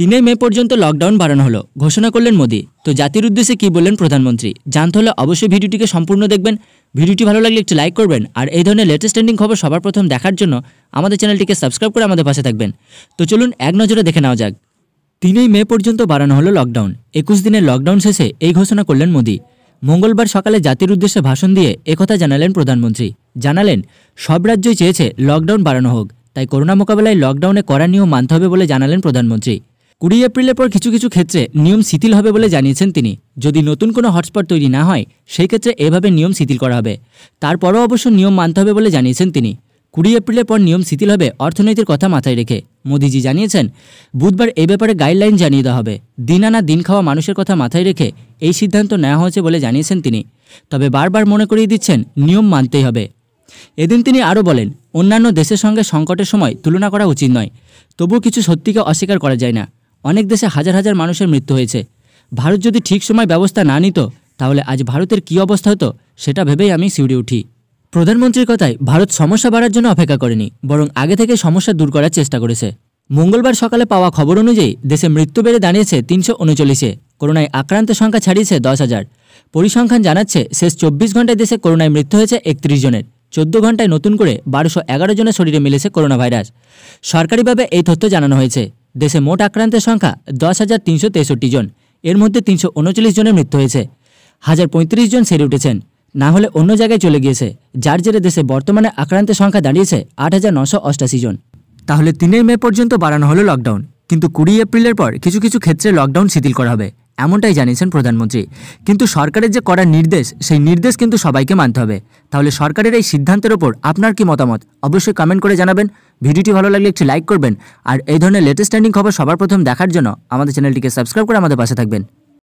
তিনই মে পর্যন্ত লকডাউন বাড়ানো হলো ঘোষণা করলেন মোদী তো জাতির উদ্দেশ্যে কি বললেন প্রধানমন্ত্রী জানতে হলে অবশ্যই ভিডিওটিকে সম্পূর্ণ দেখবেন ভিডিওটি ভালো লাগলে একটু লাইক করবেন আর এই ধরনের লেটেস্ট ট্রেন্ডিং খবর সবার প্রথম দেখার জন্য আমাদের চ্যানেলটিকে সাবস্ক্রাইব করে আমাদের পাশে থাকবেন তো চলুন এক নজরে দেখে নেওয়া যাক তিনই মে পর্যন্ত বাড়ানো হলো লকডাউন একুশ দিনের লকডাউন শেষে এই ঘোষণা করলেন মোদী মঙ্গলবার সকালে জাতির উদ্দেশ্যে ভাষণ দিয়ে একথা জানালেন প্রধানমন্ত্রী জানালেন সব রাজ্যই চেয়েছে লকডাউন বাড়ানো হোক তাই করোনা মোকাবেলায় লকডাউনে করার নিয়ম মানতে হবে বলে জানালেন প্রধানমন্ত্রী কুড়ি এপ্রিলের পর কিছু কিছু ক্ষেত্রে নিয়ম শিথিল হবে বলে জানিয়েছেন তিনি যদি নতুন কোনো হটস্পট তৈরি না হয় সেই ক্ষেত্রে এভাবে নিয়ম শিথিল করা হবে তারপরও অবশ্য নিয়ম মানতে হবে বলে জানিয়েছেন তিনি কুড়ি এপ্রিলের পর নিয়ম শিথিল হবে অর্থনীতির কথা মাথায় রেখে মোদিজি জানিয়েছেন বুধবার এ ব্যাপারে গাইডলাইন জানিয়ে দেওয়া হবে দিন আনা দিন খাওয়া মানুষের কথা মাথায় রেখে এই সিদ্ধান্ত নেওয়া হয়েছে বলে জানিয়েছেন তিনি তবে বারবার মনে করিয়ে দিচ্ছেন নিয়ম মানতেই হবে এদিন তিনি আরও বলেন অন্যান্য দেশের সঙ্গে সংকটের সময় তুলনা করা উচিত নয় তবু কিছু সত্যিকে অস্বীকার করা যায় না অনেক দেশে হাজার হাজার মানুষের মৃত্যু হয়েছে ভারত যদি ঠিক সময় ব্যবস্থা না নিত তাহলে আজ ভারতের কি অবস্থা হতো সেটা ভেবেই আমি সিউড়ি উঠি প্রধানমন্ত্রীর কথায় ভারত সমস্যা বাড়ার জন্য অপেক্ষা করেনি বরং আগে থেকে সমস্যা দূর করার চেষ্টা করেছে মঙ্গলবার সকালে পাওয়া খবর অনুযায়ী দেশে মৃত্যু বেড়ে দাঁড়িয়েছে তিনশো উনচল্লিশে করোনায় আক্রান্ত সংখ্যা ছাড়িয়েছে দশ হাজার পরিসংখ্যান জানাচ্ছে শেষ চব্বিশ ঘন্টায় দেশে করোনায় মৃত্যু হয়েছে একত্রিশ জনের চোদ্দ ঘন্টায় নতুন করে বারোশো এগারো জনের শরীরে মিলেছে করোনা ভাইরাস সরকারিভাবে এই তথ্য জানানো হয়েছে দেশে মোট আক্রান্তের সংখ্যা দশ হাজার তিনশো তেষট্টি জন এর মধ্যে তিনশো উনচল্লিশ জনের মৃত্যু হয়েছে হাজার পঁয়ত্রিশ জন সেরে উঠেছেন না হলে অন্য জায়গায় চলে গিয়েছে যার জেরে দেশে বর্তমানে আক্রান্তের সংখ্যা দাঁড়িয়েছে আট হাজার নশো অষ্টাশি জন তাহলে তিনের মে পর্যন্ত বাড়ানো হলো লকডাউন কিন্তু কুড়ি এপ্রিলের পর কিছু কিছু ক্ষেত্রে লকডাউন শিথিল করা হবে এমনটাই জানিয়েছেন প্রধানমন্ত্রী কিন্তু সরকারের যে করার নির্দেশ সেই নির্দেশ কিন্তু সবাইকে মানতে হবে তাহলে সরকারের এই সিদ্ধান্তের ওপর আপনার কি মতামত অবশ্যই কমেন্ট করে জানাবেন ভিডিওটি ভালো লাগলে একটি লাইক করবেন আর এই ধরনের লেটেস্ট ট্রেন্ডিং খবর সবার প্রথম দেখার জন্য আমাদের চ্যানেলটিকে সাবস্ক্রাইব করে আমাদের পাশে থাকবেন